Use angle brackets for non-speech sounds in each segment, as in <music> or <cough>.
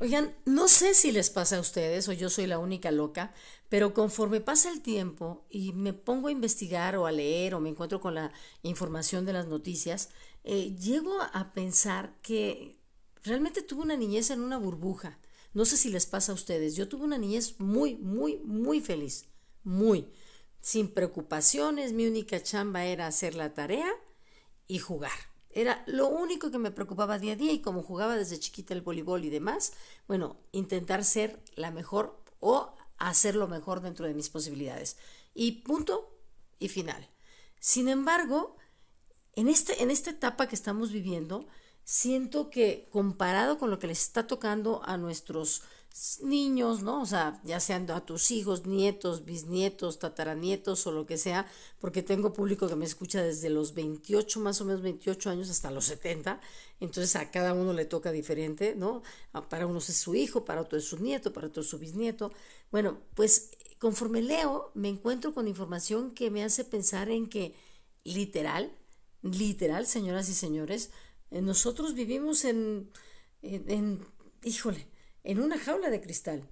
Oigan, no sé si les pasa a ustedes o yo soy la única loca, pero conforme pasa el tiempo y me pongo a investigar o a leer o me encuentro con la información de las noticias, eh, llego a pensar que realmente tuve una niñez en una burbuja. No sé si les pasa a ustedes. Yo tuve una niñez muy, muy, muy feliz. Muy. Sin preocupaciones. Mi única chamba era hacer la tarea y jugar. Era lo único que me preocupaba día a día y como jugaba desde chiquita el voleibol y demás, bueno, intentar ser la mejor o hacer lo mejor dentro de mis posibilidades. Y punto y final. Sin embargo, en, este, en esta etapa que estamos viviendo, siento que comparado con lo que les está tocando a nuestros niños, ¿no? O sea, ya sean a tus hijos, nietos, bisnietos, tataranietos o lo que sea, porque tengo público que me escucha desde los 28, más o menos 28 años hasta los 70, entonces a cada uno le toca diferente, ¿no? Ah, para unos es su hijo, para otro es su nieto, para otro es su bisnieto. Bueno, pues conforme leo, me encuentro con información que me hace pensar en que literal, literal, señoras y señores, eh, nosotros vivimos en, en híjole, en una jaula de cristal.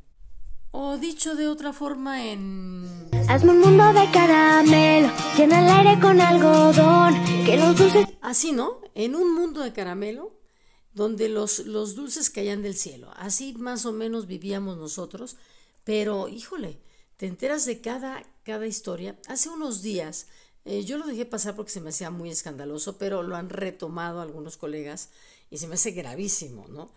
O dicho de otra forma en... Hazme un mundo de caramelo, llena el aire con algodón, que los dulces... Así, ¿no? En un mundo de caramelo, donde los, los dulces caían del cielo. Así más o menos vivíamos nosotros, pero híjole, te enteras de cada, cada historia. Hace unos días, eh, yo lo dejé pasar porque se me hacía muy escandaloso, pero lo han retomado algunos colegas y se me hace gravísimo, ¿no?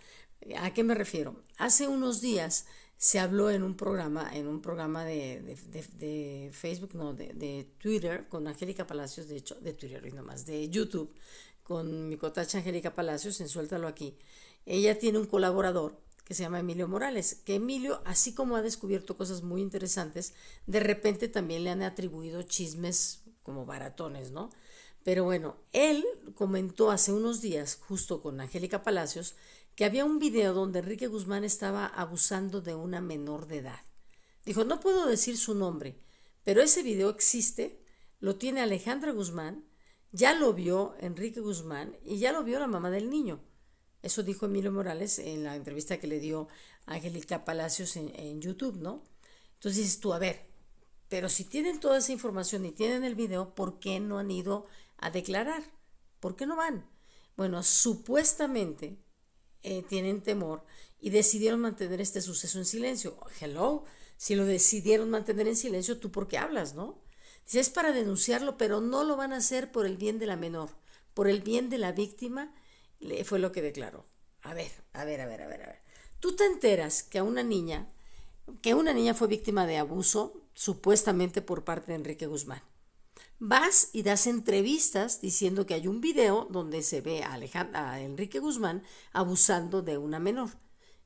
¿A qué me refiero? Hace unos días se habló en un programa, en un programa de, de, Facebook, no, de, Twitter, con Angélica Palacios, de hecho, de Twitter y más, de YouTube, con mi cotacha Angélica Palacios, en Suéltalo aquí. Ella tiene un colaborador que se llama Emilio Morales, que Emilio, así como ha descubierto cosas muy interesantes, de repente también le han atribuido chismes como baratones, ¿no? Pero bueno, él comentó hace unos días, justo con Angélica Palacios, que había un video donde Enrique Guzmán estaba abusando de una menor de edad. Dijo, no puedo decir su nombre, pero ese video existe, lo tiene Alejandra Guzmán, ya lo vio Enrique Guzmán y ya lo vio la mamá del niño. Eso dijo Emilio Morales en la entrevista que le dio Angélica Palacios en, en, YouTube, ¿no? Entonces dices tú, a ver, pero si tienen toda esa información y tienen el video, ¿por qué no han ido a declarar? ¿Por qué no van? Bueno, supuestamente eh, tienen temor y decidieron mantener este suceso en silencio. Hello, si lo decidieron mantener en silencio, ¿tú por qué hablas, no? Dice, es para denunciarlo, pero no lo van a hacer por el bien de la menor, por el bien de la víctima, fue lo que declaró. A ver, a ver, a ver, a ver, a ver. Tú te enteras que a una niña, que una niña fue víctima de abuso, supuestamente por parte de Enrique Guzmán Vas y das entrevistas diciendo que hay un video donde se ve a, Enrique Guzmán abusando de una menor.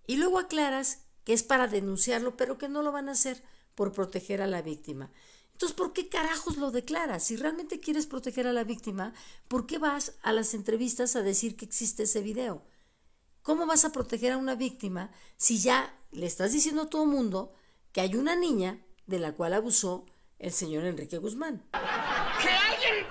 Y luego aclaras que es para denunciarlo, pero que no lo van a hacer por proteger a la víctima. Entonces, ¿por qué carajos lo declaras? Si realmente quieres proteger a la víctima, ¿por qué vas a las entrevistas a decir que existe ese video? ¿Cómo vas a proteger a una víctima si ya le estás diciendo a todo mundo que hay una niña de la cual abusó el señor Enrique Guzmán. ¡Que alguien!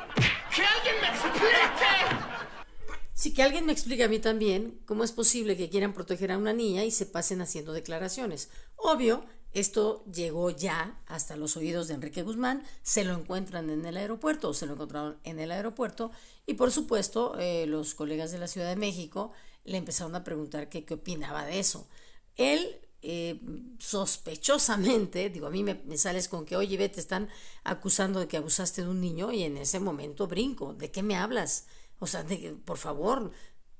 ¡Que alguien me explique! Sí, que alguien me explique a mí también cómo es posible que quieran proteger a una niña y se pasen haciendo declaraciones. Obvio, esto llegó ya hasta los oídos de Enrique Guzmán, se lo encuentran en el aeropuerto, o se lo encontraron en el aeropuerto, y por supuesto eh, los colegas de la Ciudad de México le empezaron a preguntar qué, qué opinaba de eso. Él eh, sospechosamente, digo, a mí me, sales con que, oye, ve, te están acusando de que abusaste de un niño y en ese momento brinco, ¿de qué me hablas? O sea, de, por favor,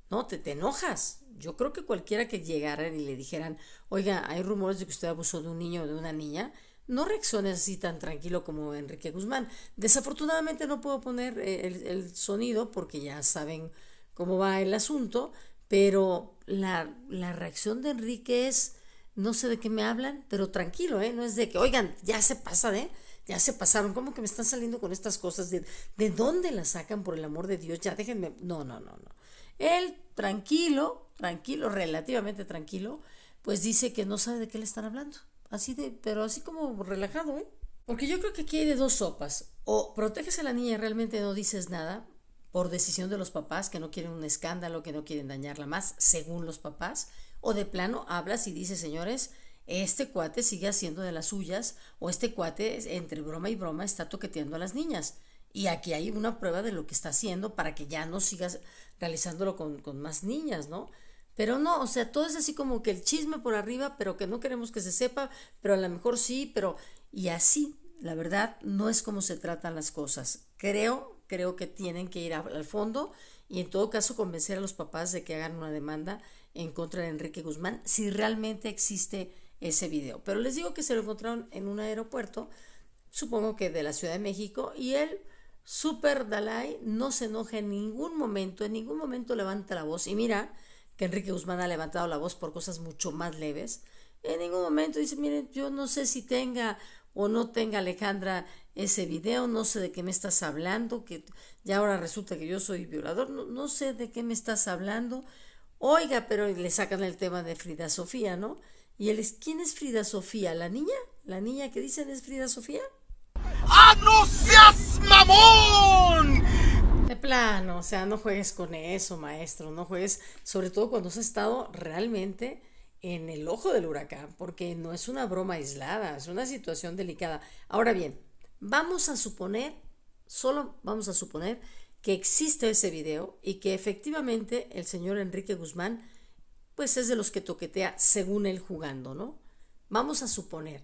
no, te, enojas. Yo creo que cualquiera que llegaran y le dijeran, oiga, hay rumores de que usted abusó de un niño o de una niña, no reacciones así tan tranquilo como Enrique Guzmán. Desafortunadamente no puedo poner eh, el, sonido porque ya saben cómo va el asunto, pero la, la reacción de Enrique es no sé de qué me hablan, pero tranquilo, ¿eh? No es de que, oigan, ya se pasan, ¿eh? Ya se pasaron, ¿cómo que me están saliendo con estas cosas? ¿De, dónde las sacan, por el amor de Dios? Ya déjenme. No, no, no, no. Él, tranquilo, tranquilo, relativamente tranquilo, pues dice que no sabe de qué le están hablando. Así de, pero así como relajado, ¿eh? Porque yo creo que aquí hay de dos sopas. O proteges a la niña y realmente no dices nada por decisión de los papás, que no quieren un escándalo, que no quieren dañarla más, según los papás o de plano hablas y dices, señores, este cuate sigue haciendo de las suyas o este cuate entre broma y broma está toqueteando a las niñas. Y aquí hay una prueba de lo que está haciendo para que ya no sigas realizándolo con, con más niñas, ¿no? Pero no, o sea, todo es así como que el chisme por arriba, pero que no queremos que se sepa, pero a lo mejor sí, pero... Y así, la verdad, no es como se tratan las cosas. Creo, creo que tienen que ir al fondo y en todo caso convencer a los papás de que hagan una demanda en contra de Enrique Guzmán si realmente existe ese video. Pero les digo que se lo encontraron en un aeropuerto, supongo que de la Ciudad de México, y él, super Dalai, no se enoja en ningún momento, en ningún momento levanta la voz. Y mira que Enrique Guzmán ha levantado la voz por cosas mucho más leves. En ningún momento dice, miren, yo no sé si tenga o no tenga Alejandra ese video, no sé de qué me estás hablando, que ya ahora resulta que yo soy violador, no, sé de qué me estás hablando. Oiga, pero le sacan el tema de Frida Sofía, ¿no? Y él es, ¿quién es Frida Sofía? ¿La niña? ¿La niña que dicen es Frida Sofía? ¡Ah, no seas mamón! De plano, o sea, no juegues con eso, maestro, no juegues, sobre todo cuando has estado realmente en el ojo del huracán, porque no es una broma aislada, es una situación delicada. Ahora bien, vamos a suponer, solo vamos a suponer que existe ese video y que efectivamente el señor Enrique Guzmán, pues es de los que toquetea según él jugando, ¿no? Vamos a suponer.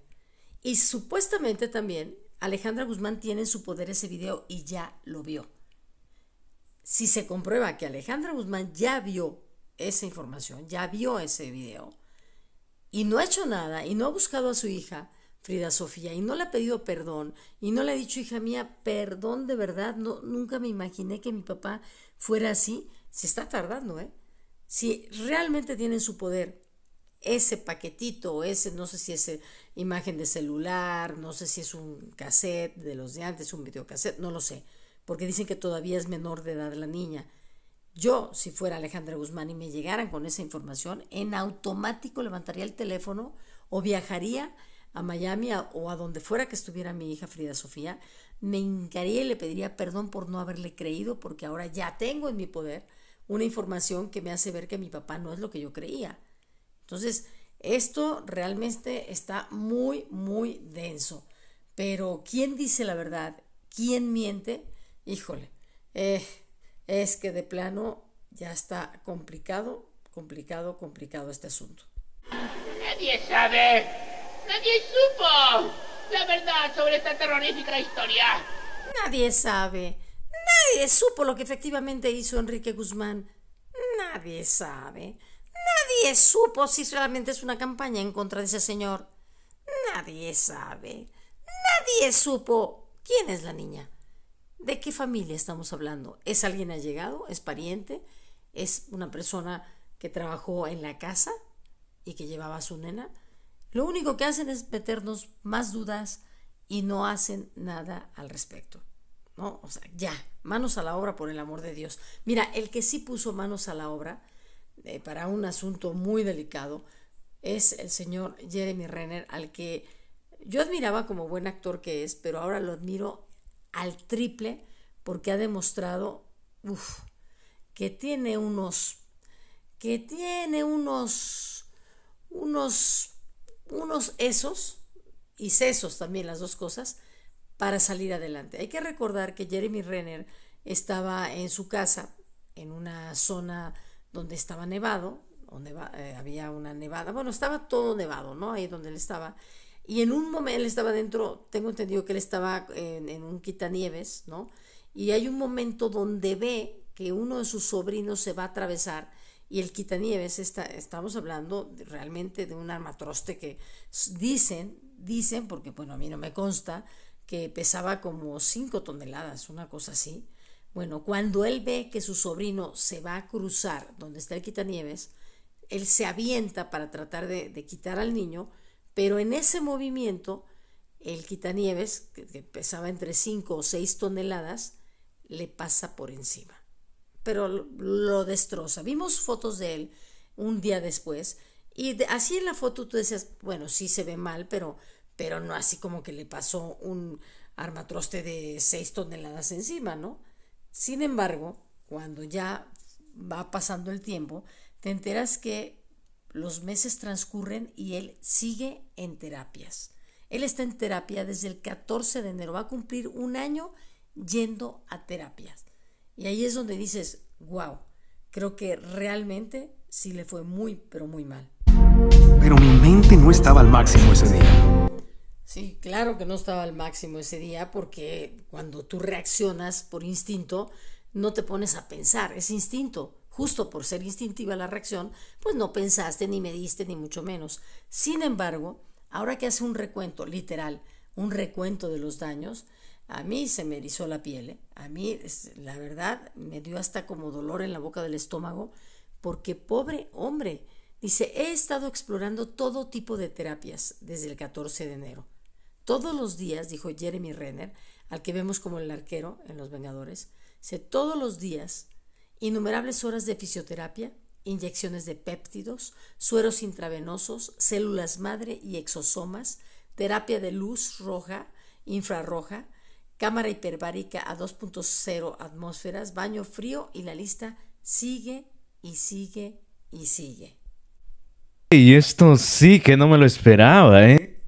Y supuestamente también Alejandra Guzmán tiene en su poder ese video y ya lo vio. Si se comprueba que Alejandra Guzmán ya vio esa información, ya vio ese video, y no ha hecho nada y no ha buscado a su hija, Frida Sofía, y no le ha pedido perdón, y no le ha dicho, hija mía, perdón de verdad, no, nunca me imaginé que mi papá fuera así, se está tardando, ¿eh? Si realmente en su poder ese paquetito ese, no sé si es eh, imagen de celular, no sé si es un cassette de los de antes, un videocassette, no lo sé, porque dicen que todavía es menor de edad la niña, yo, si fuera Alejandra Guzmán y me llegaran con esa información, en automático levantaría el teléfono o viajaría a Miami o a donde fuera que estuviera mi hija Frida Sofía, me hincaría y le pediría perdón por no haberle creído, porque ahora ya tengo en mi poder una información que me hace ver que mi papá no es lo que yo creía. Entonces, esto realmente está muy, muy denso. Pero, ¿quién dice la verdad? ¿Quién miente? Híjole. Eh, es que de plano ya está complicado, complicado, complicado este asunto. Nadie sabe, nadie supo la verdad sobre esta terrorífica historia. Nadie sabe, nadie supo lo que efectivamente hizo Enrique Guzmán. Nadie sabe, nadie supo si realmente es una campaña en contra de ese señor. Nadie sabe, nadie supo quién es la niña. ¿De qué familia estamos hablando? ¿Es alguien allegado? ¿Es pariente? ¿Es una persona que trabajó en la casa y que llevaba a su nena? Lo único que hacen es meternos más dudas y no hacen nada al respecto. ¿No? O sea, ya, manos a la obra por el amor de Dios. Mira, el que sí puso manos a la obra eh, para un asunto muy delicado es el señor Jeremy Renner, al que yo admiraba como buen actor que es, pero ahora lo admiro al triple porque ha demostrado que tiene unos que tiene unos unos unos esos y sesos también las dos cosas para salir adelante. Hay que recordar que Jeremy Renner estaba en su casa en una zona donde estaba nevado, donde eh, había una nevada, bueno, estaba todo nevado, ¿no? Ahí donde él estaba y en un momento él estaba dentro, tengo entendido que él estaba en, un quitanieves, ¿no? Y hay un momento donde ve que uno de sus sobrinos se va a atravesar y el quitanieves, está, estamos hablando realmente de un armatroste que dicen, dicen, porque bueno, a mí no me consta, que pesaba como 5 toneladas, una cosa así. Bueno, cuando él ve que su sobrino se va a cruzar donde está el quitanieves, él se avienta para tratar de, de quitar al niño pero en ese movimiento, el quitanieves, que pesaba entre 5 o 6 toneladas, le pasa por encima. Pero lo destroza. Vimos fotos de él un día después. Y así en la foto tú decías, bueno, sí se ve mal, pero, pero no así como que le pasó un armatroste de 6 toneladas encima, ¿no? Sin embargo, cuando ya va pasando el tiempo, te enteras que los meses transcurren y él sigue en terapias. Él está en terapia desde el 14 de enero, va a cumplir un año yendo a terapias. Y ahí es donde dices, wow, creo que realmente sí le fue muy, pero muy mal. Pero mi mente no estaba al máximo ese día. Sí, claro que no estaba al máximo ese día porque cuando tú reaccionas por instinto, no te pones a pensar, es instinto justo por ser instintiva la reacción, pues no pensaste ni me diste, ni mucho menos. Sin embargo, ahora que hace un recuento, literal, un recuento de los daños, a mí se me erizó la piel, ¿eh? a mí la verdad me dio hasta como dolor en la boca del estómago, porque pobre hombre, dice, he estado explorando todo tipo de terapias desde el 14 de enero. Todos los días, dijo Jeremy Renner, al que vemos como el arquero en Los Vengadores, se todos los días Innumerables horas de fisioterapia, inyecciones de péptidos, sueros intravenosos, células madre y exosomas, terapia de luz roja, infrarroja, cámara hiperbárica a 2.0 atmósferas, baño frío y la lista sigue y sigue y sigue. Y esto sí que no me lo esperaba, ¿eh?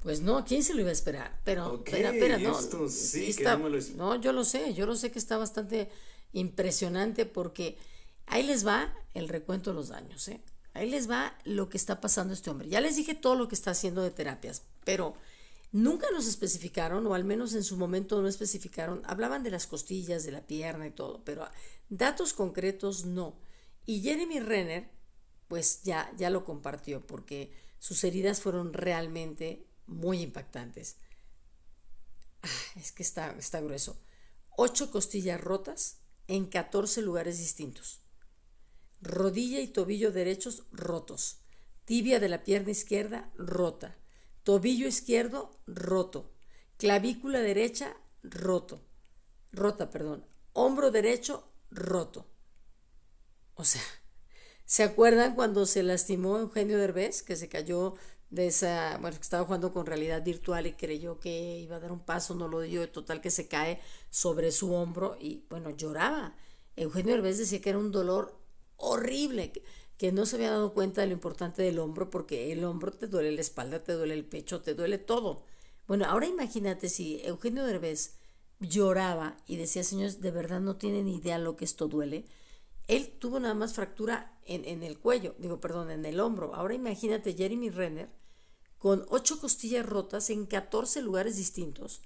Pues no, ¿quién se lo iba a esperar? Pero, espera, no. Esto sí que no, no, yo lo sé, yo lo sé que está bastante impresionante porque ahí les va el recuento de los daños, ¿eh? Ahí les va lo que está pasando este hombre. Ya les dije todo lo que está haciendo de terapias, pero nunca nos especificaron, o al menos en su momento no especificaron, hablaban de las costillas, de la pierna y todo, pero datos concretos no. Y Jeremy Renner, pues ya, ya lo compartió, porque sus heridas fueron realmente muy impactantes. Ah, es que está, está grueso. Ocho costillas rotas, en 14 lugares distintos. Rodilla y tobillo derechos rotos. Tibia de la pierna izquierda rota. Tobillo izquierdo roto. Clavícula derecha roto. Rota, perdón. Hombro derecho roto. O sea, ¿se acuerdan cuando se lastimó Eugenio Derbez, que se cayó de esa, bueno, que estaba jugando con realidad virtual y creyó que iba a dar un paso, no lo dio, total que se cae sobre su hombro y bueno, lloraba. Eugenio Hervé decía que era un dolor horrible, que, no se había dado cuenta de lo importante del hombro, porque el hombro te duele la espalda, te duele el pecho, te duele todo. Bueno, ahora imagínate si Eugenio Derbez lloraba y decía, señores, de verdad no tienen idea lo que esto duele. Él tuvo nada más fractura en, en el cuello, digo, perdón, en el hombro. Ahora imagínate Jeremy Renner, con ocho costillas rotas en 14 lugares distintos,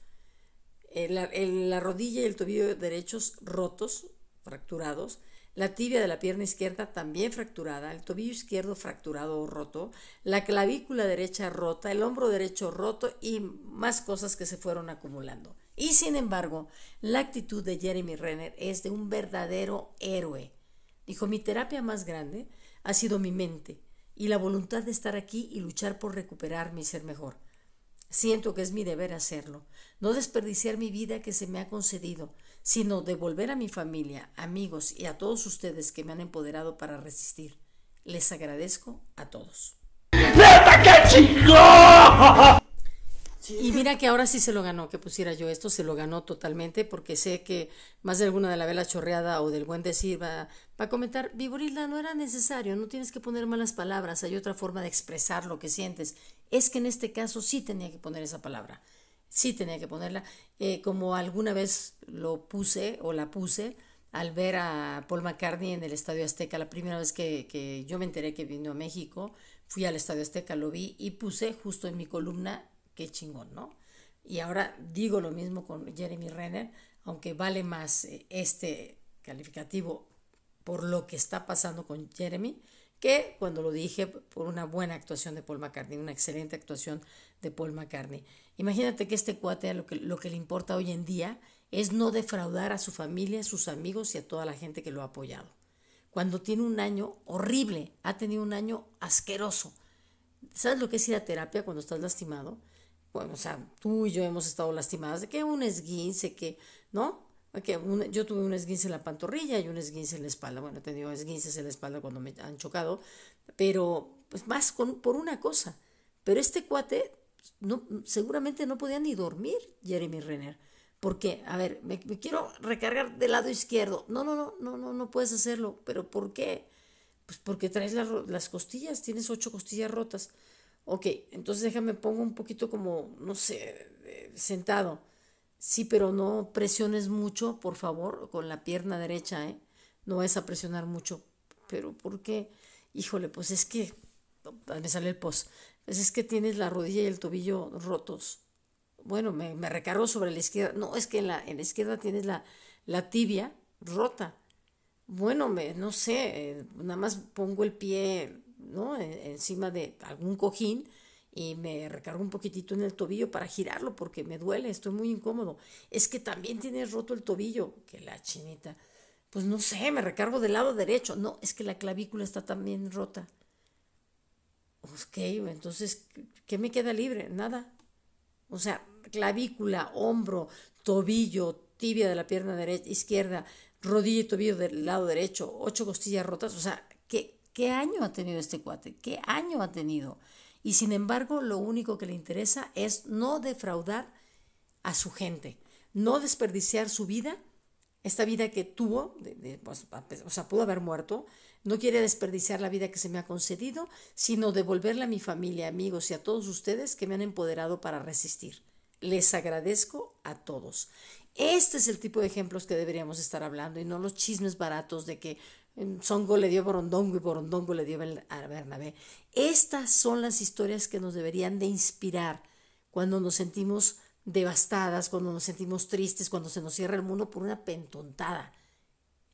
eh, la, la rodilla y el tobillo derechos rotos, fracturados, la tibia de la pierna izquierda también fracturada, el tobillo izquierdo fracturado o roto, la clavícula derecha rota, el hombro derecho roto y más cosas que se fueron acumulando. Y sin embargo, la actitud de Jeremy Renner es de un verdadero héroe. Dijo, mi terapia más grande ha sido mi mente, y la voluntad de estar aquí y luchar por recuperarme y ser mejor. Siento que es mi deber hacerlo, no desperdiciar mi vida que se me ha concedido, sino devolver a mi familia, amigos y a todos ustedes que me han empoderado para resistir. Les agradezco a todos. Y mira que ahora sí se lo ganó, que pusiera yo esto, se lo ganó totalmente, porque sé que más de alguna de la vela chorreada o del buen decir va, a comentar, Viborilda, no era necesario, no tienes que poner malas palabras, hay otra forma de expresar lo que sientes. Es que en este caso sí tenía que poner esa palabra, sí tenía que ponerla, eh, como alguna vez lo puse o la puse, al ver a Paul McCartney en el Estadio Azteca, la primera vez que, que, yo me enteré que vino a México, fui al Estadio Azteca, lo vi y puse justo en mi columna qué chingón, ¿no? Y ahora digo lo mismo con Jeremy Renner, aunque vale más eh, este calificativo por lo que está pasando con Jeremy, que cuando lo dije por una buena actuación de Paul McCartney, una excelente actuación de Paul McCartney. Imagínate que este cuate lo que, lo que le importa hoy en día es no defraudar a su familia, a sus amigos y a toda la gente que lo ha apoyado. Cuando tiene un año horrible, ha tenido un año asqueroso. ¿Sabes lo que es ir a terapia cuando estás lastimado? bueno, o sea, tú y yo hemos estado lastimadas, de que un esguince, que, ¿no? Que yo tuve un esguince en la pantorrilla y un esguince en la espalda. Bueno, he tenido esguinces en la espalda cuando me han chocado, pero pues más con, por una cosa. Pero este cuate no, seguramente no podía ni dormir, Jeremy Renner. Porque, a ver, me, quiero recargar del lado izquierdo. No, no, no, no, no, no puedes hacerlo. ¿Pero por qué? Pues porque traes las costillas, tienes ocho costillas rotas. Ok, entonces déjame pongo un poquito como, no sé, eh, sentado. Sí, pero no presiones mucho, por favor, con la pierna derecha, ¿eh? No vas a presionar mucho. Pero ¿por qué? Híjole, pues es que, me sale el post, pues es que tienes la rodilla y el tobillo rotos. Bueno, me, me recargo sobre la izquierda. No, es que en la, en izquierda tienes la, la tibia rota. Bueno, me, no sé, eh, nada más pongo el pie ¿no? E, encima de algún cojín y me recargo un poquitito en el tobillo para girarlo porque me duele, estoy muy incómodo. Es que también tienes roto el tobillo, que la chinita. Pues no sé, me recargo del lado derecho. No, es que la clavícula está también rota. Ok, entonces, ¿qué me queda libre? Nada. O sea, clavícula, hombro, tobillo, tibia de la pierna derecha, izquierda, rodilla y tobillo del lado derecho, ocho costillas rotas. O sea, ¿qué, ¿Qué año ha tenido este cuate? ¿Qué año ha tenido? Y sin embargo, lo único que le interesa es no defraudar a su gente, no desperdiciar su vida, esta vida que tuvo, pues, o sea, pudo haber muerto, no quiere desperdiciar la vida que se me ha concedido, sino devolverla a mi familia, amigos y a todos ustedes que me han empoderado para resistir. Les agradezco a todos. Este es el tipo de ejemplos que deberíamos estar hablando y no los chismes baratos de que Songo le dio Borondongo y Borondongo le dio a Bernabé. Estas son las historias que nos deberían de inspirar cuando nos sentimos devastadas, cuando nos sentimos tristes, cuando se nos cierra el mundo por una pentontada.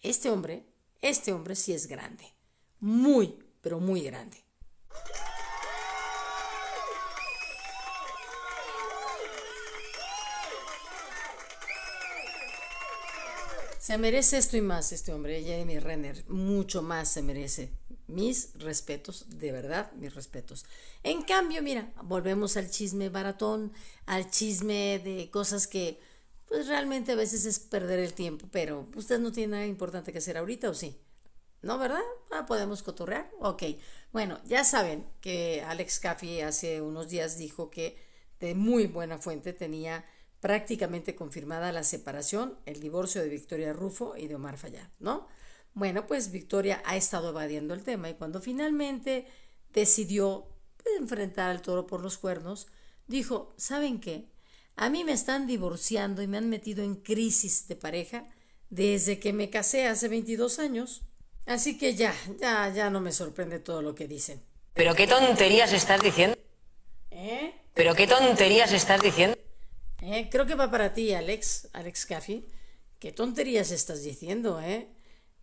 Este hombre, este hombre sí es grande, muy, pero muy grande. Se merece esto y más este hombre, Jamie Renner. Mucho más se merece. Mis respetos, de verdad, mis respetos. En cambio, mira, volvemos al chisme baratón, al chisme de cosas que, pues realmente a veces es perder el tiempo, pero usted no tiene nada importante que hacer ahorita, ¿o sí? ¿No, verdad? Ah, podemos coturrear? Ok. Bueno, ya saben que Alex Caffey hace unos días dijo que de muy buena fuente tenía prácticamente confirmada la separación, el divorcio de Victoria Rufo y de Omar Fayad, ¿no? Bueno, pues Victoria ha estado evadiendo el tema y cuando finalmente decidió pues, enfrentar al toro por los cuernos, dijo, ¿saben qué? A mí me están divorciando y me han metido en crisis de pareja desde que me casé hace 22 años. Así que ya, ya, ya no me sorprende todo lo que dicen. ¿Pero qué tonterías estás diciendo? ¿Eh? ¿Pero qué tonterías estás diciendo? Eh, creo que va para ti, Alex, Alex Caffi. ¿Qué tonterías estás diciendo, eh?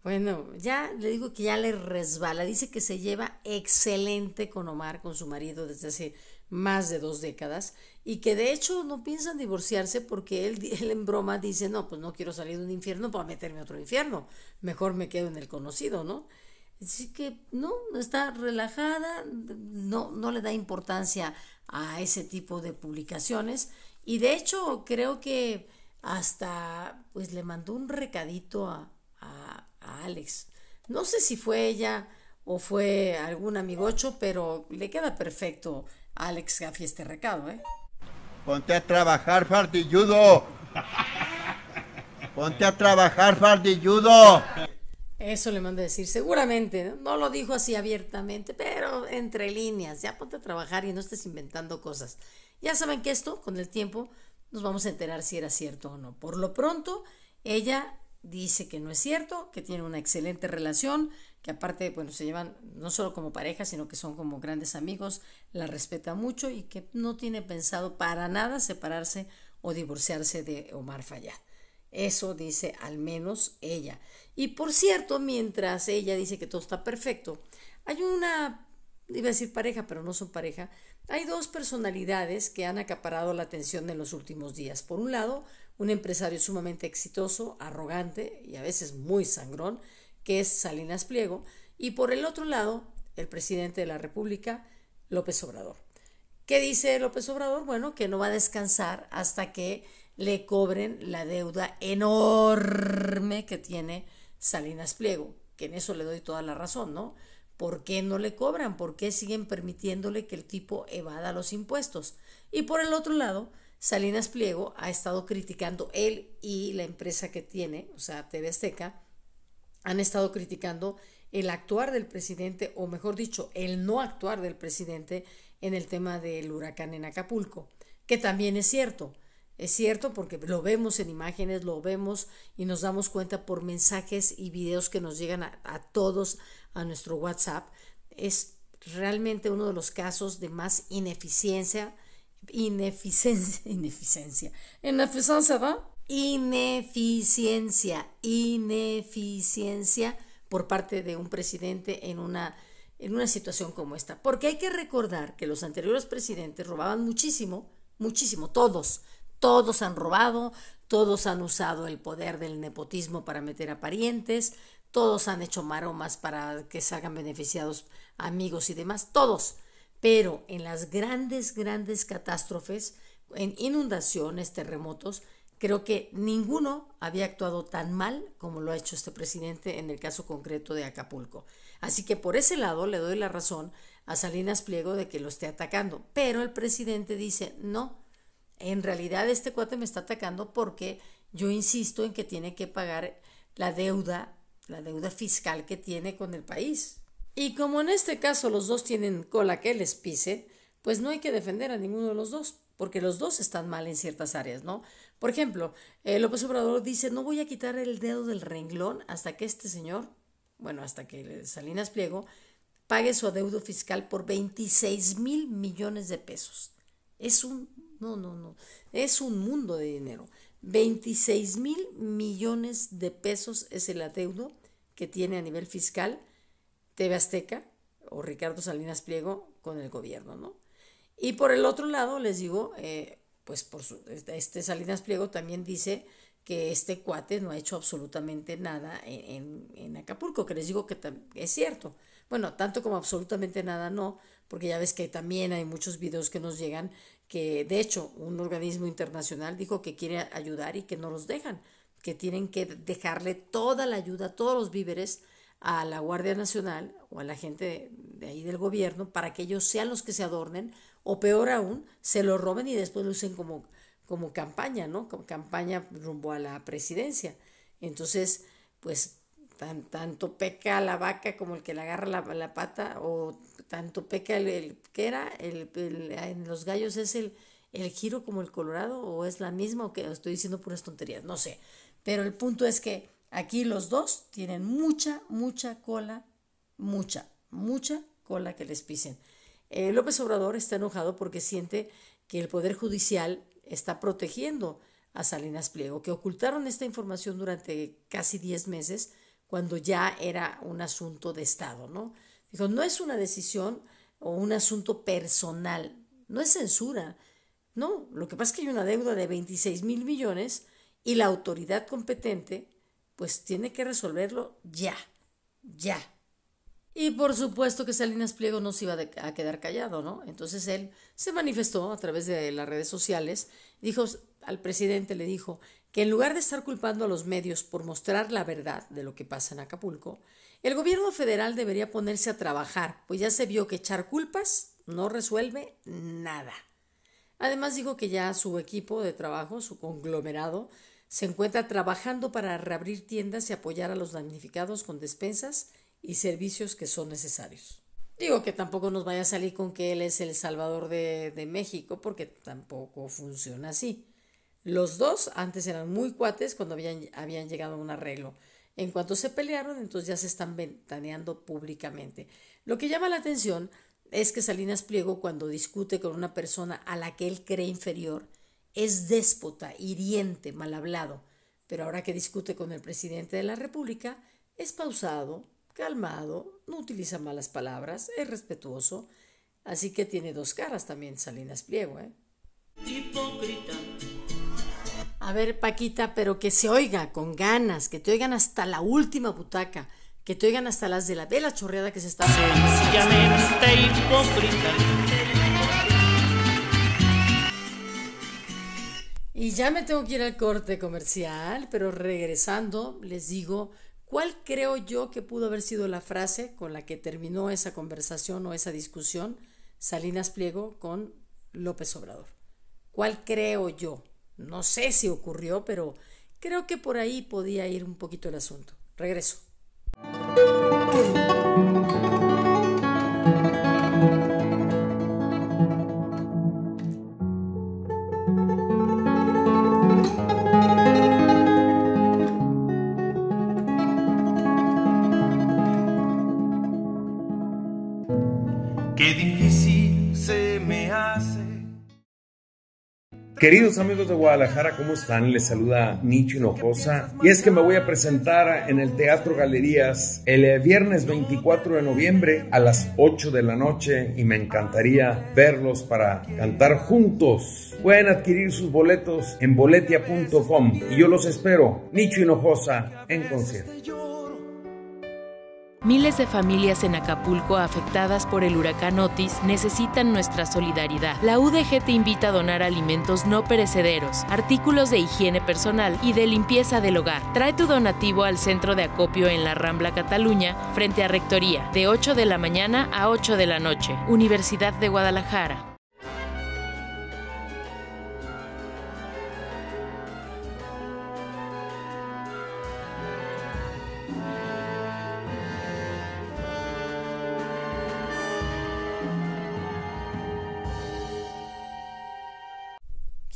Bueno, ya le digo que ya le resbala. Dice que se lleva excelente con Omar, con su marido, desde hace más de dos décadas y que de hecho no piensan divorciarse porque él, <laughs> en broma dice, no, pues no quiero salir de un infierno para meterme a otro infierno, mejor me quedo en el conocido, ¿no? Así que no, está relajada, no, no le da importancia a ese tipo de publicaciones y de hecho creo que hasta pues le mandó un recadito a, a, Alex. No sé si fue ella o fue algún amigocho, pero le queda perfecto a Alex Gaffi este recado, ¿eh? Ponte a trabajar, fardilludo. <laughs> Ponte a trabajar, fardilludo. Eso le mandó a decir, seguramente, no lo dijo así abiertamente, pero entre líneas, ya ponte a trabajar y no estés inventando cosas. Ya saben que esto, con el tiempo, nos vamos a enterar si era cierto o no. Por lo pronto, ella dice que no es cierto, que tiene una excelente relación, que aparte, bueno, se llevan no solo como pareja, sino que son como grandes amigos, la respeta mucho y que no tiene pensado para nada separarse o divorciarse de Omar Fayad. Eso dice al menos ella. Y por cierto, mientras ella dice que todo está perfecto, hay una iba a decir pareja, pero no son pareja, hay dos personalidades que han acaparado la atención en los últimos días. Por un lado, un empresario sumamente exitoso, arrogante y a veces muy sangrón, que es Salinas Pliego, y por el otro lado, el presidente de la República, López Obrador. ¿Qué dice López Obrador? Bueno, que no va a descansar hasta que le cobren la deuda enorme que tiene Salinas Pliego, que en eso le doy toda la razón, ¿no? ¿Por qué no le cobran? ¿Por qué siguen permitiéndole que el tipo evada los impuestos? Y por el otro lado, Salinas Pliego ha estado criticando él y la empresa que tiene, o sea, TV Azteca, han estado criticando el actuar del presidente, o mejor dicho, el no actuar del presidente en el tema del huracán en Acapulco, que también es cierto. Es cierto porque lo vemos en imágenes, lo vemos y nos damos cuenta por mensajes y videos que nos llegan a, a todos a nuestro WhatsApp, es realmente uno de los casos de más ineficiencia, ineficiencia, <laughs> ineficiencia, ineficiencia, ¿va? Ineficiencia, ineficiencia por parte de un presidente en una, en una situación como esta. Porque hay que recordar que los anteriores presidentes robaban muchísimo, muchísimo, todos, todos han robado, todos han usado el poder del nepotismo para meter a parientes, todos han hecho maromas para que salgan beneficiados amigos y demás, todos. Pero en las grandes, grandes catástrofes, en inundaciones, terremotos, creo que ninguno había actuado tan mal como lo ha hecho este presidente en el caso concreto de Acapulco. Así que por ese lado le doy la razón a Salinas Pliego de que lo esté atacando. Pero el presidente dice, no, en realidad este cuate me está atacando porque yo insisto en que tiene que pagar la deuda la deuda fiscal que tiene con el país. Y como en este caso los dos tienen cola que les pise, pues no hay que defender a ninguno de los dos, porque los dos están mal en ciertas áreas, ¿no? Por ejemplo, eh, López Obrador dice, no voy a quitar el dedo del renglón hasta que este señor, bueno, hasta que Salinas Pliego, pague su adeudo fiscal por 26 mil millones de pesos. Es un, no, no, no, es un mundo de dinero. 26 mil millones de pesos es el adeudo que tiene a nivel fiscal TV Azteca o Ricardo Salinas Pliego con el gobierno, ¿no? Y por el otro lado, les digo, eh, pues por este, este Salinas Pliego también dice que este cuate no ha hecho absolutamente nada en, en Acapulco, que les digo que es cierto. Bueno, tanto como absolutamente nada no, porque ya ves que también hay muchos videos que nos llegan que de hecho un organismo internacional dijo que quiere ayudar y que no los dejan que tienen que dejarle toda la ayuda, todos los víveres a la Guardia Nacional o a la gente de ahí del gobierno para que ellos sean los que se adornen o peor aún, se lo roben y después lo usen como, como campaña, ¿no? Como campaña rumbo a la presidencia. Entonces, pues tan, tanto peca la vaca como el que le agarra la, la pata o tanto peca el, que era, en los gallos es el, el giro como el colorado o es la misma o que estoy diciendo puras tonterías, no sé. Pero el punto es que aquí los dos tienen mucha, mucha cola, mucha, mucha cola que les pisen. Eh, López Obrador está enojado porque siente que el Poder Judicial está protegiendo a Salinas Pliego, que ocultaron esta información durante casi 10 meses cuando ya era un asunto de Estado, ¿no? Dijo, no es una decisión o un asunto personal, no es censura, no, lo que pasa es que hay una deuda de 26 mil millones y la autoridad competente, pues tiene que resolverlo ya, ya. Y por supuesto que Salinas Pliego no se iba a quedar callado, ¿no? Entonces él se manifestó a través de las redes sociales, dijo al presidente, le dijo que en lugar de estar culpando a los medios por mostrar la verdad de lo que pasa en Acapulco, el gobierno federal debería ponerse a trabajar, pues ya se vio que echar culpas no resuelve nada. Además dijo que ya su equipo de trabajo, su conglomerado, se encuentra trabajando para reabrir tiendas y apoyar a los damnificados con despensas y servicios que son necesarios. Digo que tampoco nos vaya a salir con que él es el salvador de, México, porque tampoco funciona así. Los dos antes eran muy cuates cuando habían, habían llegado a un arreglo. En cuanto se pelearon, entonces ya se están ventaneando públicamente. Lo que llama la atención es que Salinas Pliego, cuando discute con una persona a la que él cree inferior, es déspota, hiriente, mal hablado, pero ahora que discute con el presidente de la República, es pausado, calmado, no utiliza malas palabras, es respetuoso, así que tiene dos caras también Salinas Pliego. ¿eh? Hipócrita. A ver, Paquita, pero que se oiga con ganas, que te oigan hasta la última butaca, que te oigan hasta las de la vela chorreada que se está haciendo. hipócrita. Y ya me tengo que ir al corte comercial, pero regresando les digo cuál creo yo que pudo haber sido la frase con la que terminó esa conversación o esa discusión Salinas Pliego con López Obrador. ¿Cuál creo yo? No sé si ocurrió, pero creo que por ahí podía ir un poquito el asunto. Regreso. Qué difícil se me hace. Queridos amigos de Guadalajara, ¿cómo están? Les saluda Nicho Hinojosa. Y es que me voy a presentar en el Teatro Galerías el eh, viernes 24 de noviembre a las 8 de la noche y me encantaría verlos para cantar juntos. Pueden adquirir sus boletos en boletia.com y yo los espero, Nicho Hinojosa, en concierto. Miles de familias en Acapulco afectadas por el huracán Otis necesitan nuestra solidaridad. La UDG te invita a donar alimentos no perecederos, artículos de higiene personal y de limpieza del hogar. Trae tu donativo al centro de acopio en la Rambla Cataluña, frente a Rectoría, de 8 de la mañana a 8 de la noche. Universidad de Guadalajara.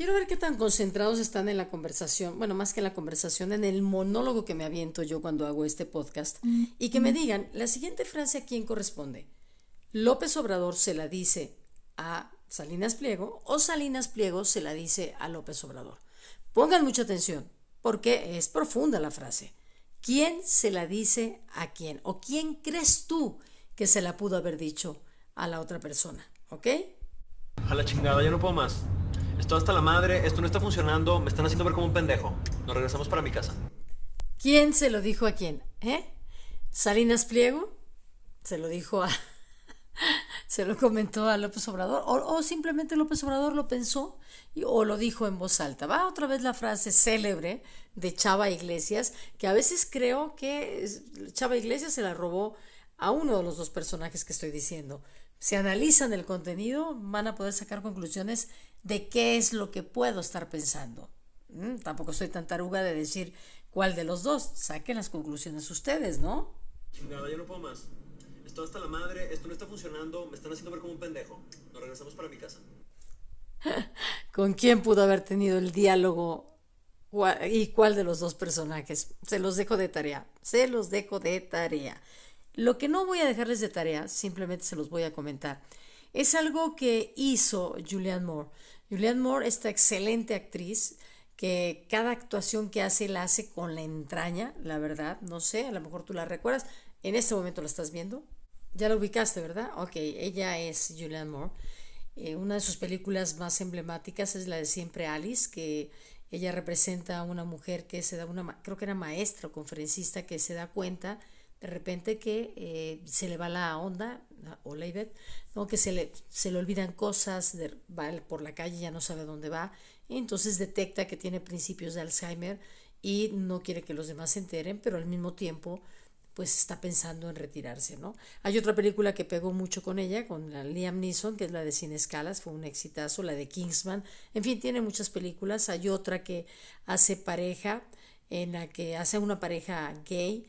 Quiero ver qué tan concentrados están en la conversación, bueno, más que en la conversación, en el monólogo que me aviento yo cuando hago este podcast, mm, y que me mm. digan, la siguiente frase a quién corresponde. López Obrador se la dice a Salinas Pliego o Salinas Pliego se la dice a López Obrador. Pongan mucha atención, porque es profunda la frase. ¿Quién se la dice a quién? ¿O quién crees tú que se la pudo haber dicho a la otra persona? ¿Ok? A la chingada, ya no puedo más esto hasta la madre, esto no está funcionando, me están haciendo ver como un pendejo. Nos regresamos para mi casa. ¿Quién se lo dijo a quién? ¿Eh? ¿Salinas Pliego? ¿Se lo dijo a... <laughs> se lo comentó a López Obrador? ¿O, simplemente López Obrador lo pensó o lo dijo en voz alta? Va otra vez la frase célebre de Chava Iglesias, que a veces creo que Chava Iglesias se la robó a uno de los dos personajes que estoy diciendo. Si analizan el contenido, van a poder sacar conclusiones de qué es lo que puedo estar pensando. Mm, tampoco soy tan taruga de decir cuál de los dos. Saquen las conclusiones ustedes, ¿no? Chingada, yo no puedo más. esto hasta la madre, esto no está funcionando, me están haciendo ver como un pendejo. Nos regresamos para mi casa. <laughs> ¿Con quién pudo haber tenido el diálogo y cuál de los dos personajes? Se los dejo de tarea. Se los dejo de tarea. Lo que no voy a dejarles de tarea, simplemente se los voy a comentar. Es algo que hizo Julian Moore. Julianne Moore, esta excelente actriz, que cada actuación que hace la hace con la entraña, la verdad, no sé, a lo mejor tú la recuerdas, en este momento la estás viendo, ya la ubicaste, ¿verdad? Ok, ella es Julianne Moore. Eh, una de sus películas más emblemáticas es la de Siempre Alice, que ella representa a una mujer que se da una, creo que era maestra o conferencista, que se da cuenta de repente que eh, se le va la onda, o la que se le, se le olvidan cosas, va por la calle, ya no sabe dónde va, y entonces detecta que tiene principios de Alzheimer y no quiere que los demás se enteren, pero al mismo tiempo pues está pensando en retirarse, ¿no? Hay otra película que pegó mucho con ella, con Liam Neeson, que es la de Sin Escalas, fue un exitazo, la de Kingsman, en fin, tiene muchas películas, hay otra que hace pareja, en la que hace una pareja gay,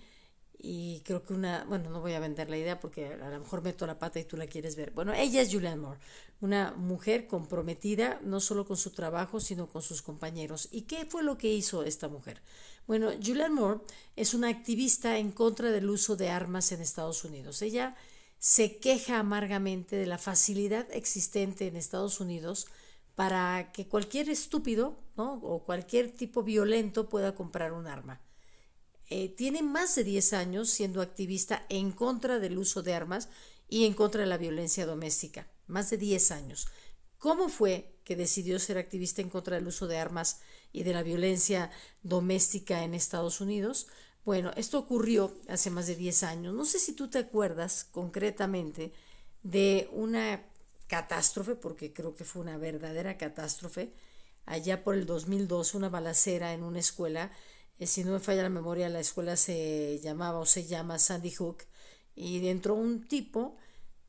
y creo que una, bueno, no voy a vender la idea porque a lo mejor meto la pata y tú la quieres ver. Bueno, ella es Julianne Moore, una mujer comprometida no solo con su trabajo, sino con sus compañeros. ¿Y qué fue lo que hizo esta mujer? Bueno, Julianne Moore es una activista en contra del uso de armas en Estados Unidos. Ella se queja amargamente de la facilidad existente en Estados Unidos para que cualquier estúpido ¿no? o cualquier tipo violento pueda comprar un arma. Eh, tiene más de 10 años siendo activista en contra del uso de armas y en contra de la violencia doméstica. Más de 10 años. ¿Cómo fue que decidió ser activista en contra del uso de armas y de la violencia doméstica en Estados Unidos? Bueno, esto ocurrió hace más de 10 años. No sé si tú te acuerdas concretamente de una catástrofe, porque creo que fue una verdadera catástrofe, allá por el 2002, una balacera en una escuela eh, si no me falla la memoria, la escuela se llamaba o se llama Sandy Hook, y entró un tipo,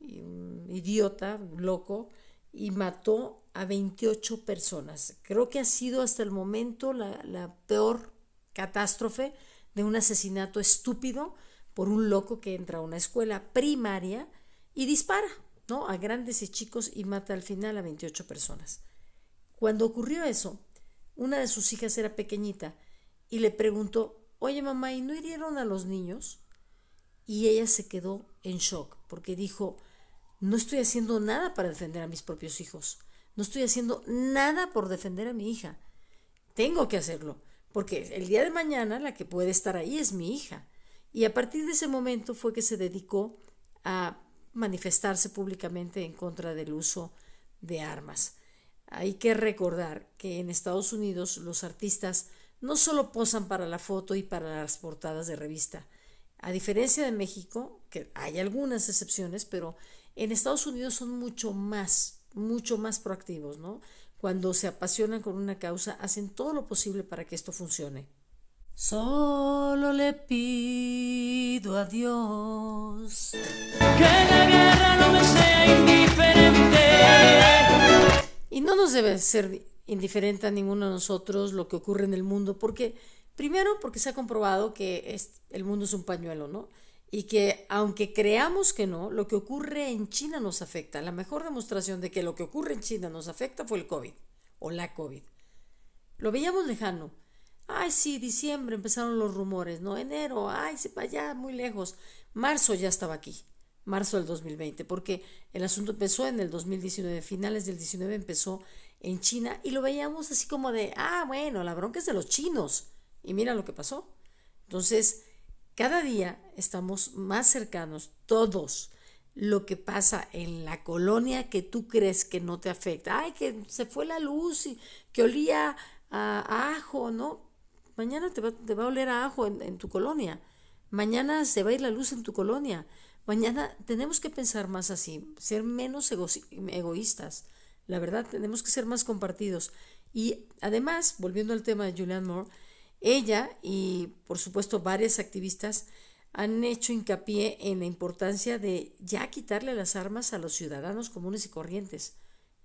un idiota, un loco, y mató a 28 personas. Creo que ha sido hasta el momento la, la peor catástrofe de un asesinato estúpido por un loco que entra a una escuela primaria y dispara, ¿no? A grandes y chicos y mata al final a 28 personas. Cuando ocurrió eso, una de sus hijas era pequeñita y le preguntó, oye mamá, ¿y no hirieron a los niños? Y ella se quedó en shock porque dijo, no estoy haciendo nada para defender a mis propios hijos, no estoy haciendo nada por defender a mi hija, tengo que hacerlo, porque el día de mañana la que puede estar ahí es mi hija. Y a partir de ese momento fue que se dedicó a manifestarse públicamente en contra del uso de armas. Hay que recordar que en Estados Unidos los artistas no solo posan para la foto y para las portadas de revista. A diferencia de México, que hay algunas excepciones, pero en Estados Unidos son mucho más, mucho más proactivos, ¿no? Cuando se apasionan con una causa, hacen todo lo posible para que esto funcione. Solo le pido a Dios que la guerra no me sea indiferente. Y no nos debe ser indiferente a ninguno de nosotros lo que ocurre en el mundo, porque primero porque se ha comprobado que el mundo es un pañuelo, ¿no? Y que aunque creamos que no, lo que ocurre en China nos afecta. La mejor demostración de que lo que ocurre en China nos afecta fue el COVID o la COVID. Lo veíamos lejano. Ay, sí, diciembre empezaron los rumores, ¿no? Enero, ay, se va muy lejos. Marzo ya estaba aquí, marzo del 2020, porque el asunto empezó en el 2019, finales del 19 empezó en China y lo veíamos así como de, ah, bueno, la bronca es de los chinos. Y mira lo que pasó. Entonces, cada día estamos más cercanos, todos, lo que pasa en la colonia que tú crees que no te afecta. Ay, que se fue la luz y que olía a, ajo, ¿no? Mañana te va, va, a oler a ajo en, en tu colonia. Mañana se va a ir la luz en tu colonia. Mañana tenemos que pensar más así, ser menos egoístas. La verdad, tenemos que ser más compartidos. Y además, volviendo al tema de Julianne Moore, ella y por supuesto varias activistas han hecho hincapié en la importancia de ya quitarle las armas a los ciudadanos comunes y corrientes,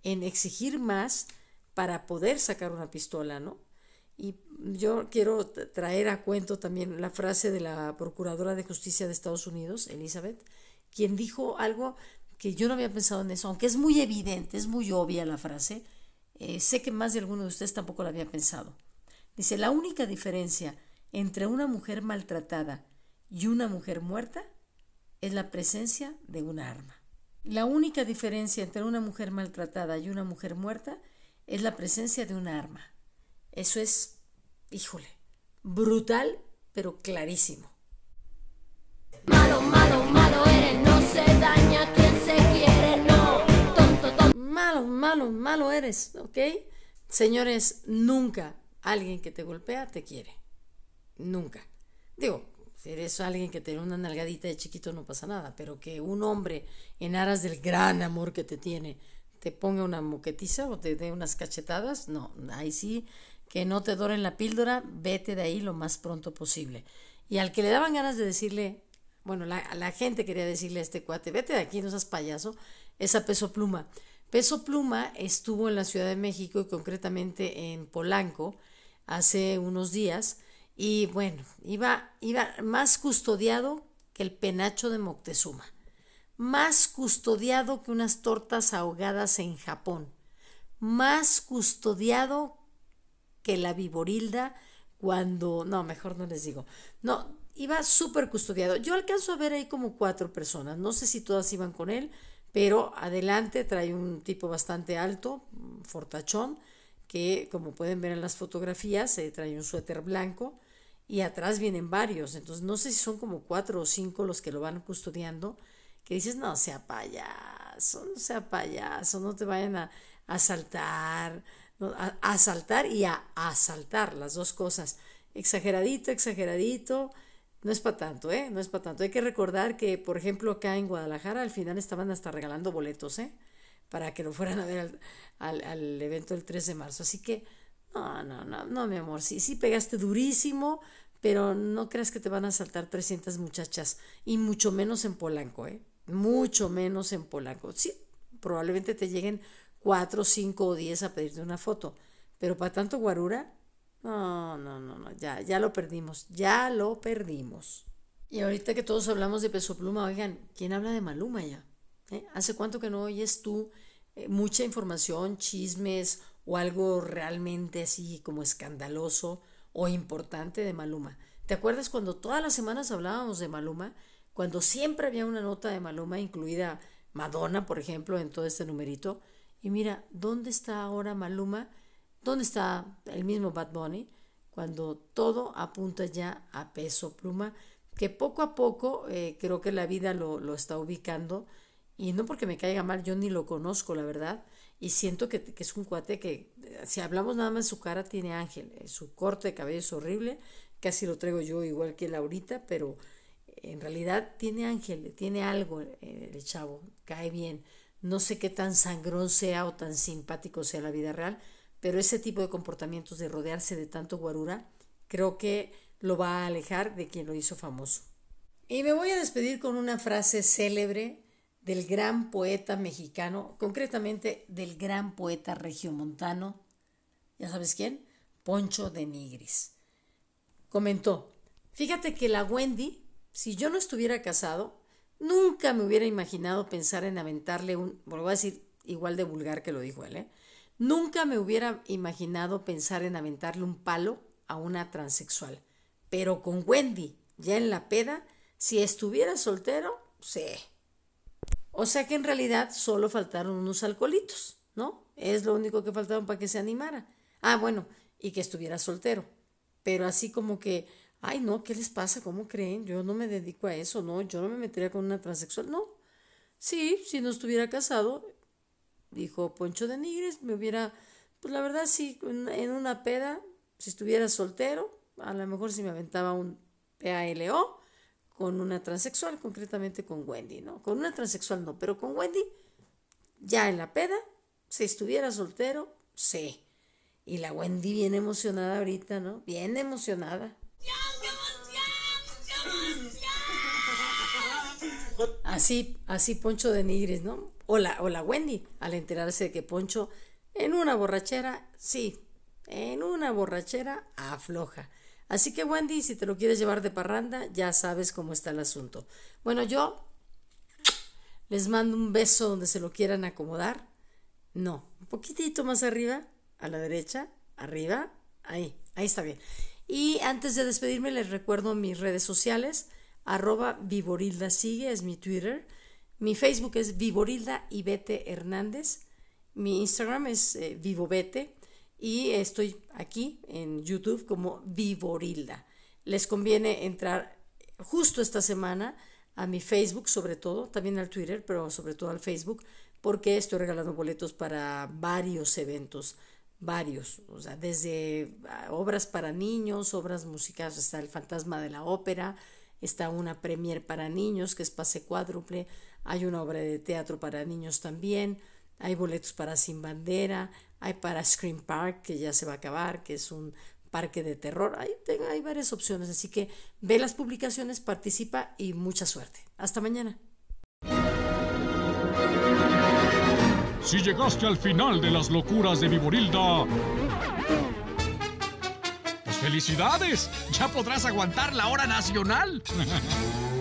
en exigir más para poder sacar una pistola, ¿no? Y yo quiero traer a cuento también la frase de la Procuradora de Justicia de Estados Unidos, Elizabeth, quien dijo algo que yo no había pensado en eso, aunque es muy evidente, es muy obvia la frase, eh, sé que más de alguno de ustedes tampoco la había pensado. Dice, la única diferencia entre una mujer maltratada y una mujer muerta es la presencia de un arma. La única diferencia entre una mujer maltratada y una mujer muerta es la presencia de un arma. Eso es, híjole, brutal, pero clarísimo. Malo, malo, malo eres, no se daña se quiere, no. Tonto, tonto. Malo, malo, malo eres, ¿ok? Señores, nunca alguien que te golpea te quiere. Nunca. Digo, si eres alguien que te da una nalgadita de chiquito no pasa nada, pero que un hombre en aras del gran amor que te tiene te ponga una moquetiza o te dé unas cachetadas, no, ahí sí que no te doren la píldora, vete de ahí lo más pronto posible. Y al que le daban ganas de decirle, bueno, la, la, gente quería decirle a este cuate, vete de aquí, no seas payaso, esa Peso Pluma. Peso Pluma estuvo en la Ciudad de México y concretamente en Polanco hace unos días y bueno, iba, iba más custodiado que el penacho de Moctezuma, más custodiado que unas tortas ahogadas en Japón, más custodiado que la viborilda cuando, no, mejor no les digo, no, iba súper custodiado. Yo alcanzo a ver ahí como cuatro personas, no sé si todas iban con él, pero adelante trae un tipo bastante alto, fortachón, que como pueden ver en las fotografías, trae un suéter blanco y atrás vienen varios, entonces no sé si son como cuatro o cinco los que lo van custodiando, que dices, no sea payaso, no sea payaso, no te vayan a asaltar, a asaltar y a asaltar, las dos cosas, exageradito, exageradito, no es para tanto, ¿eh? No es para tanto. Hay que recordar que, por ejemplo, acá en Guadalajara al final estaban hasta regalando boletos, ¿eh? Para que lo fueran a ver al, evento del 3 de marzo. Así que, no, no, no, no, mi amor. Sí, sí pegaste durísimo, pero no creas que te van a saltar 300 muchachas. Y mucho menos en Polanco, ¿eh? Mucho menos en Polanco. Sí, probablemente te lleguen 4, 5 o 10 a pedirte una foto. Pero para tanto, guarura, no, no, no, no, ya, ya lo perdimos, ya lo perdimos. Y ahorita que todos hablamos de peso pluma, oigan, ¿quién habla de Maluma ya? ¿Eh? ¿Hace cuánto que no oyes tú eh, mucha información, chismes o algo realmente así como escandaloso o importante de Maluma? ¿Te acuerdas cuando todas las semanas hablábamos de Maluma? Cuando siempre había una nota de Maluma, incluida Madonna, por ejemplo, en todo este numerito. Y mira, ¿dónde está ahora Maluma? ¿Dónde está el mismo Bad Bunny? Cuando todo apunta ya a peso pluma, que poco a poco eh, creo que la vida lo, está ubicando. Y no porque me caiga mal, yo ni lo conozco, la verdad. Y siento que, es un cuate que, eh, si hablamos nada más, su cara tiene ángel. Eh, su corte de cabello es horrible. Casi lo traigo yo igual que él ahorita, pero en realidad tiene ángel, tiene algo el chavo. Cae bien. No sé qué tan sangrón sea o tan simpático sea la vida real, pero ese tipo de comportamientos de rodearse de tanto guarura, creo que lo va a alejar de quien lo hizo famoso. Y me voy a despedir con una frase célebre del gran poeta mexicano, concretamente del gran poeta regiomontano, ya sabes quién, Poncho de Nigris. Comentó, fíjate que la Wendy, si yo no estuviera casado, nunca me hubiera imaginado pensar en aventarle un, voy a decir igual de vulgar que lo dijo él, ¿eh? Nunca me hubiera imaginado pensar en aventarle un palo a una transexual. Pero con Wendy, ya en la peda, si estuviera soltero, sí. O sea que en realidad solo faltaron unos alcoholitos, ¿no? Es lo único que faltaron para que se animara. Ah, bueno, y que estuviera soltero. Pero así como que, ay, no, ¿qué les pasa? ¿Cómo creen? Yo no me dedico a eso, no, yo no me metería con una transexual, no. Sí, si no estuviera casado, dijo Poncho de Nigres, me hubiera, pues la verdad sí, en una peda, si estuviera soltero, a lo mejor si me aventaba un PALO con una transexual, concretamente con Wendy, ¿no? Con una transexual no, pero con Wendy, ya en la peda, si estuviera soltero, sí. Y la Wendy bien emocionada ahorita, ¿no? Bien emocionada. Así, así Poncho de Nigres, ¿no? Hola, hola Wendy, al enterarse de que Poncho en una borrachera, sí, en una borrachera afloja. Así que Wendy, si te lo quieres llevar de parranda, ya sabes cómo está el asunto. Bueno, yo les mando un beso donde se lo quieran acomodar. No, un poquitito más arriba, a la derecha, arriba, ahí, ahí está bien. Y antes de despedirme, les recuerdo mis redes sociales, arroba Viborilda Sigue, es mi Twitter. Mi Facebook es Vivorilda y Bete Hernández. Mi Instagram es eh, Vivobete y estoy aquí en YouTube como Vivorilda. Les conviene entrar justo esta semana a mi Facebook sobre todo, también al Twitter, pero sobre todo al Facebook, porque estoy regalando boletos para varios eventos, varios, o sea, desde ah, obras para niños, obras musicales, está el fantasma de la ópera, está una premier para niños que es pase cuádruple, hay una obra de teatro para niños también, hay boletos para Sin Bandera, hay para Scream Park, que ya se va a acabar, que es un parque de terror. Hay, hay varias opciones, así que ve las publicaciones, participa y mucha suerte. Hasta mañana. Si llegaste al final de las locuras de mi pues felicidades, ya podrás aguantar la hora nacional. <laughs>